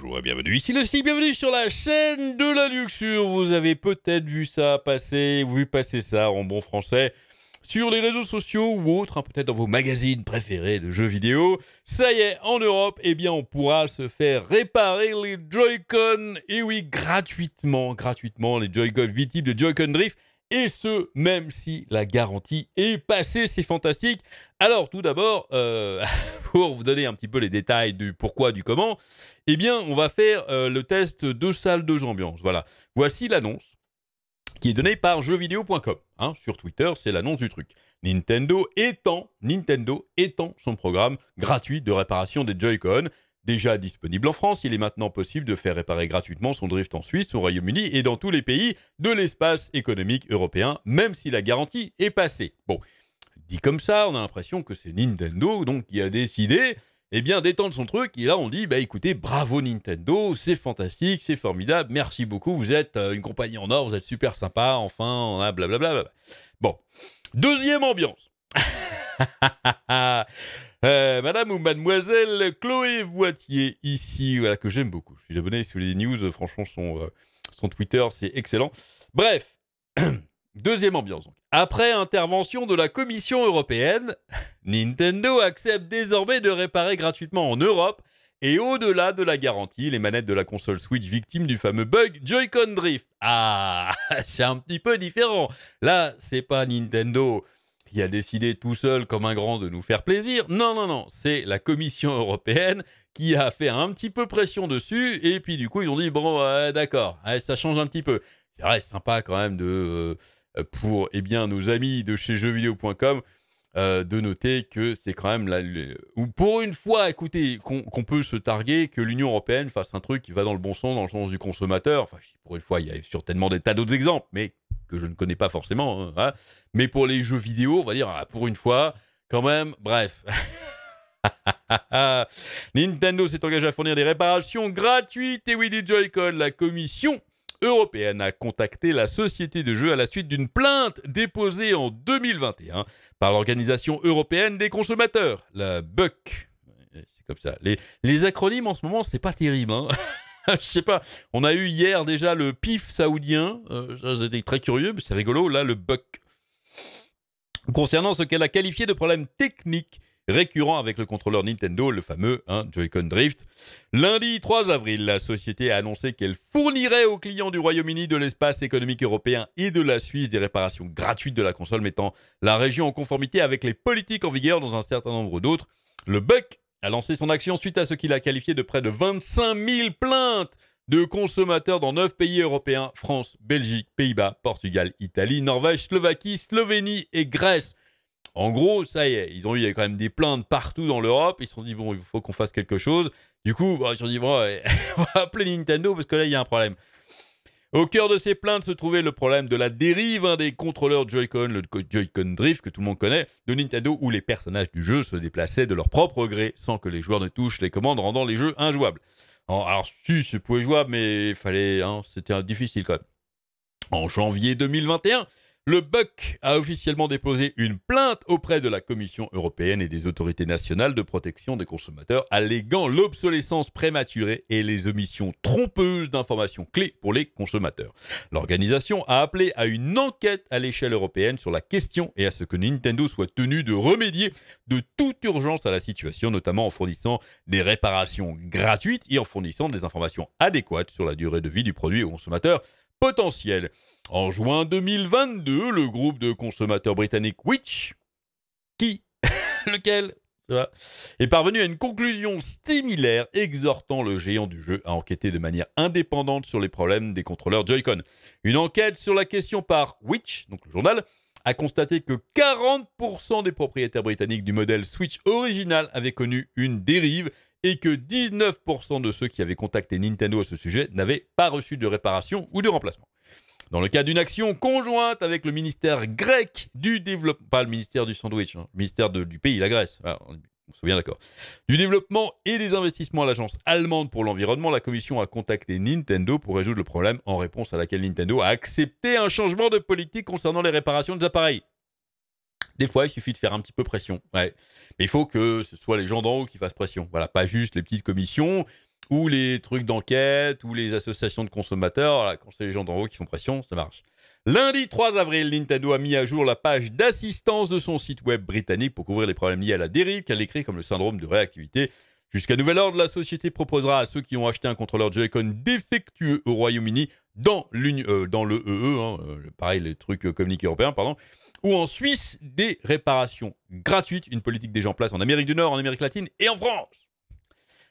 Bonjour et bienvenue, ici le style bienvenue sur la chaîne de la luxure. Vous avez peut-être vu ça passer, vu passer ça en bon français sur les réseaux sociaux ou autres, hein, peut-être dans vos magazines préférés de jeux vidéo. Ça y est, en Europe, eh bien, on pourra se faire réparer les Joy-Con. Et oui, gratuitement, gratuitement, les Joy-Con VT de Joy-Con Drift et ce, même si la garantie est passée, c'est fantastique. Alors, tout d'abord, euh, pour vous donner un petit peu les détails du pourquoi, du comment, eh bien, on va faire euh, le test de salle de jambiance, Voilà, voici l'annonce qui est donnée par jeuxvideo.com. Hein, sur Twitter, c'est l'annonce du truc. Nintendo étend, Nintendo étend son programme gratuit de réparation des Joy-Con Déjà disponible en France, il est maintenant possible de faire réparer gratuitement son drift en Suisse, au Royaume-Uni et dans tous les pays de l'espace économique européen, même si la garantie est passée. Bon, dit comme ça, on a l'impression que c'est Nintendo donc qui a décidé eh bien d'étendre son truc et là on dit bah écoutez bravo Nintendo, c'est fantastique, c'est formidable, merci beaucoup, vous êtes euh, une compagnie en or, vous êtes super sympa, enfin on a blablabla. Bon, deuxième ambiance. Euh, madame ou Mademoiselle Chloé Voitier, ici, voilà, que j'aime beaucoup. Je suis abonné sur les news, euh, franchement, euh, son, Twitter, c'est excellent. Bref, deuxième ambiance. Après intervention de la Commission européenne, Nintendo accepte désormais de réparer gratuitement en Europe et au-delà de la garantie, les manettes de la console Switch victimes du fameux bug Joy-Con Drift. Ah, c'est un petit peu différent. Là, c'est pas Nintendo qui a décidé tout seul comme un grand de nous faire plaisir. Non, non, non, c'est la Commission européenne qui a fait un petit peu pression dessus, et puis du coup ils ont dit, bon, d'accord, ça change un petit peu. C'est vrai, c'est sympa quand même de, euh, pour eh bien, nos amis de chez jeuxvideo.com. Euh, de noter que c'est quand même la, ou pour une fois, écoutez, qu'on peut se targuer que l'Union européenne fasse un truc qui va dans le bon sens, dans le sens du consommateur. Enfin, pour une fois, il y a certainement des tas d'autres exemples, mais que je ne connais pas forcément. Hein, hein, mais pour les jeux vidéo, on va dire, ah, pour une fois, quand même, bref. Nintendo s'est engagé à fournir des réparations gratuites et Wii Joy-Con. La commission européenne a contacté la société de jeux à la suite d'une plainte déposée en 2021 par l'Organisation européenne des consommateurs, la BUC. C'est comme ça. Les, acronymes en ce moment, c'est pas terrible. Hein je sais pas. On a eu hier déjà le pif saoudien. J'étais euh, très curieux, mais c'est rigolo. Là, le buck. Concernant ce qu'elle a qualifié de problème technique récurrent avec le contrôleur Nintendo, le fameux hein, Joy-Con Drift. Lundi 3 avril, la société a annoncé qu'elle fournirait aux clients du Royaume-Uni, de l'espace économique européen et de la Suisse des réparations gratuites de la console, mettant la région en conformité avec les politiques en vigueur dans un certain nombre d'autres. Le BUC a lancé son action suite à ce qu'il a qualifié de près de 25 000 plaintes de consommateurs dans 9 pays européens, France, Belgique, Pays-Bas, Portugal, Italie, Norvège, Slovaquie, Slovénie et Grèce. En gros, ça y est, ils ont eu quand même des plaintes partout dans l'Europe. Ils se sont dit, bon, il faut qu'on fasse quelque chose. Du coup, bah, ils se sont dit, bon, on va appeler Nintendo parce que là, il y a un problème. Au cœur de ces plaintes se trouvait le problème de la dérive des contrôleurs Joy-Con, le Joy-Con Drift que tout le monde connaît, de Nintendo où les personnages du jeu se déplaçaient de leur propre gré sans que les joueurs ne touchent les commandes rendant les jeux injouables. Alors, si, c'est jouable, mais fallait, hein, c'était difficile quand même. En janvier 2021, le BUC a officiellement déposé une plainte auprès de la Commission européenne et des autorités nationales de protection des consommateurs alléguant l'obsolescence prématurée et les omissions trompeuses d'informations clés pour les consommateurs. L'organisation a appelé à une enquête à l'échelle européenne sur la question et à ce que Nintendo soit tenu de remédier de toute urgence à la situation, notamment en fournissant des réparations gratuites et en fournissant des informations adéquates sur la durée de vie du produit aux consommateurs potentiels. En juin 2022, le groupe de consommateurs britanniques Witch, qui, lequel, est parvenu à une conclusion similaire exhortant le géant du jeu à enquêter de manière indépendante sur les problèmes des contrôleurs Joy-Con. Une enquête sur la question par Witch, donc le journal, a constaté que 40% des propriétaires britanniques du modèle Switch original avaient connu une dérive et que 19% de ceux qui avaient contacté Nintendo à ce sujet n'avaient pas reçu de réparation ou de remplacement. Dans le cas d'une action conjointe avec le ministère grec du développement, pas le ministère du sandwich, hein, ministère du pays, la Grèce, on, se bien d'accord, du développement et des investissements à l'agence allemande pour l'environnement, la commission a contacté Nintendo pour résoudre le problème en réponse à laquelle Nintendo a accepté un changement de politique concernant les réparations des appareils. Des fois, il suffit de faire un petit peu pression. Ouais. Mais il faut que ce soit les gens d'en haut qui fassent pression. Voilà, pas juste les petites commissions ou les trucs d'enquête, ou les associations de consommateurs. quand c'est les gens d'en haut qui font pression, ça marche. Lundi 3 avril, Nintendo a mis à jour la page d'assistance de son site web britannique pour couvrir les problèmes liés à la dérive qu'elle écrit comme le syndrome de réactivité. Jusqu'à nouvel ordre, la société proposera à ceux qui ont acheté un contrôleur Joy-Con défectueux au Royaume-Uni dans, euh, le EE, e, hein, euh, pareil, les trucs euh, communiqués européens, pardon, ou en Suisse, des réparations gratuites, une politique déjà en place en Amérique du Nord, en Amérique latine et en France.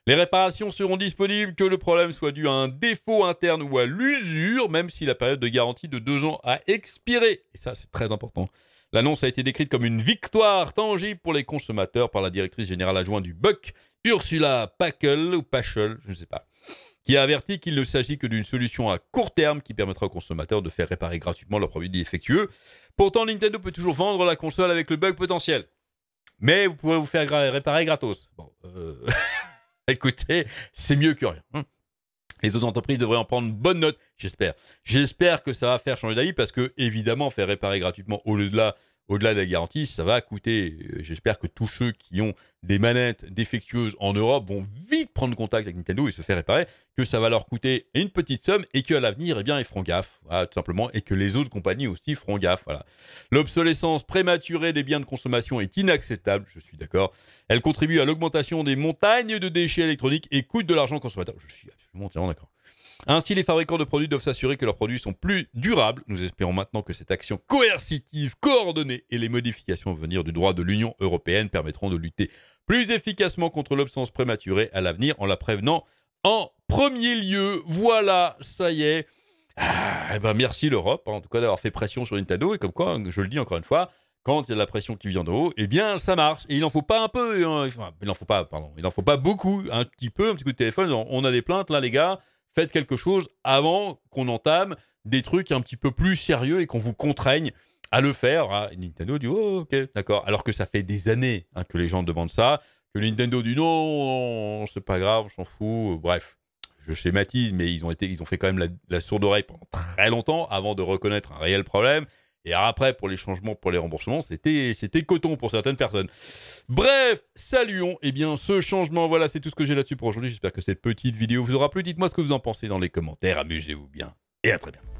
Les réparations seront disponibles que le problème soit dû à un défaut interne ou à l'usure, même si la période de garantie de deux ans a expiré. Et ça, c'est très important. L'annonce a été décrite comme une victoire tangible pour les consommateurs par la directrice générale adjointe du BUC, Ursula Packel, ou Pachel, je ne sais pas, qui a averti qu'il ne s'agit que d'une solution à court terme qui permettra aux consommateurs de faire réparer gratuitement leurs produits défectueux. Pourtant, Nintendo peut toujours vendre la console avec le bug potentiel. Mais vous pourrez vous faire réparer gratos. Bon, euh... Écoutez, c'est mieux que rien. Hum. Les autres entreprises devraient en prendre bonne note, j'espère. J'espère que ça va faire changer d'avis parce que, évidemment, faire réparer gratuitement au delà au-delà de la garantie, ça va coûter. Euh, j'espère que tous ceux qui ont des manettes défectueuses en Europe vont vite prendre contact avec Nintendo et se faire réparer, que ça va leur coûter une petite somme et qu'à l'avenir, eh bien, ils feront gaffe, tout simplement, et que les autres compagnies aussi feront gaffe. Voilà. L'obsolescence prématurée des biens de consommation est inacceptable, je suis d'accord. Elle contribue à l'augmentation des montagnes de déchets électroniques et coûte de l'argent consommateur. Je suis absolument d'accord. Ainsi, les fabricants de produits doivent s'assurer que leurs produits sont plus durables. Nous espérons maintenant que cette action coercitive, coordonnée et les modifications à venir du droit de l'Union européenne permettront de lutter plus efficacement contre l'obsolescence prématurée à l'avenir en la prévenant en premier lieu. Voilà, ça y est. Ah, eh ben merci l'Europe, hein, en tout cas d'avoir fait pression sur Nintendo, et comme quoi, je le dis encore une fois, quand il y a de la pression qui vient de haut, eh bien ça marche. Et il n'en faut pas un peu, hein. il n'en faut pas, pardon, il n'en faut pas beaucoup, un petit peu, un petit coup de téléphone, on a des plaintes là les gars, faites quelque chose avant qu'on entame des trucs un petit peu plus sérieux et qu'on vous contraigne à le faire. Ah, Nintendo dit oh, ok, d'accord. Alors que ça fait des années hein, que les gens demandent ça, que Nintendo dit non, c'est pas grave, on s'en fout. Bref, je schématise, mais ils ont, été, ils ont fait quand même la sourde oreille pendant très longtemps avant de reconnaître un réel problème. Et après, pour les changements, pour les remboursements, c'était coton pour certaines personnes. Bref, saluons eh bien, ce changement. Voilà, c'est tout ce que j'ai là-dessus pour aujourd'hui. J'espère que cette petite vidéo vous aura plu. Dites-moi ce que vous en pensez dans les commentaires. Amusez-vous bien et à très bientôt.